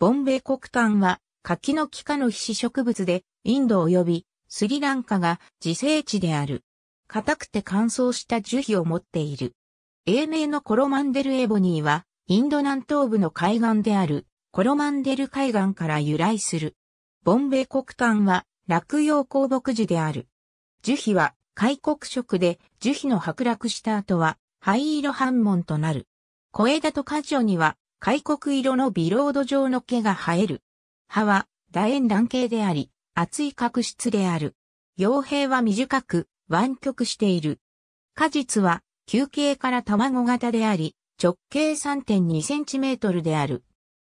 ボンベイ黒炭は柿の木科の皮脂植物でインド及びスリランカが自生地である。硬くて乾燥した樹皮を持っている。英名のコロマンデルエボニーはインド南東部の海岸であるコロマンデル海岸から由来する。ボンベイ黒炭は落葉鉱木樹である。樹皮は開国色で樹皮の剥落した後は灰色斑紋となる。小枝と果樹には開国色のビロード状の毛が生える。葉は楕円卵形であり、厚い角質である。傭兵は短く、湾曲している。果実は球形から卵型であり、直径 3.2cm である。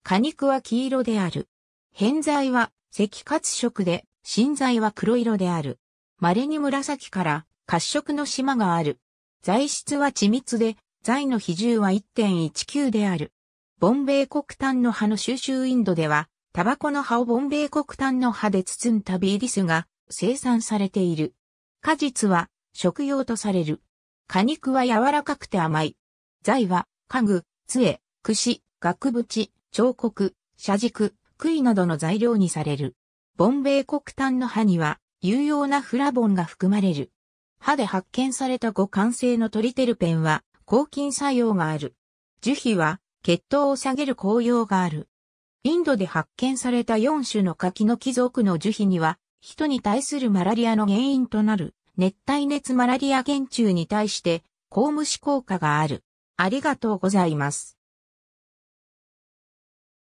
果肉は黄色である。偏在は赤褐色で、芯材は黒色である。稀に紫から褐色の島がある。材質は緻密で、材の比重は1.19である。ボンベイ黒炭の葉の収集インドでは、タバコの葉をボンベイ黒炭の葉で包んだビーディスが生産されている。果実は食用とされる。果肉は柔らかくて甘い。材は家具、杖、櫛、額縁、彫刻、車軸、杭などの材料にされる。ボンベイ黒炭の葉には有用なフラボンが含まれる。歯で発見された互換性のトリテルペンは抗菌作用がある。樹皮は血糖を下げる効用がある。インドで発見された4種の柿の貴族の樹皮には、人に対するマラリアの原因となる熱帯熱マラリア原虫に対して、抗虫効果がある。ありがとうございます。